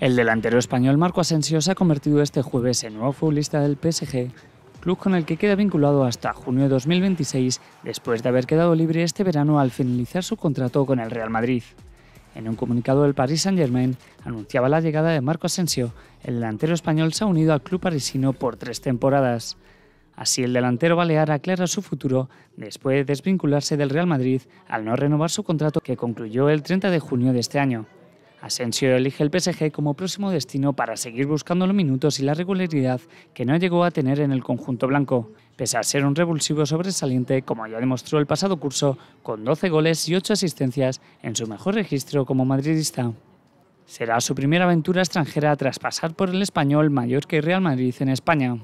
El delantero español Marco Asensio se ha convertido este jueves en nuevo futbolista del PSG, club con el que queda vinculado hasta junio de 2026 después de haber quedado libre este verano al finalizar su contrato con el Real Madrid. En un comunicado del Paris Saint-Germain anunciaba la llegada de Marco Asensio, el delantero español se ha unido al club parisino por tres temporadas. Así el delantero balear aclara su futuro después de desvincularse del Real Madrid al no renovar su contrato que concluyó el 30 de junio de este año. Asensio elige el PSG como próximo destino para seguir buscando los minutos y la regularidad que no llegó a tener en el conjunto blanco, pese a ser un revulsivo sobresaliente como ya demostró el pasado curso con 12 goles y 8 asistencias en su mejor registro como madridista. Será su primera aventura extranjera tras pasar por el español mayor que Real Madrid en España.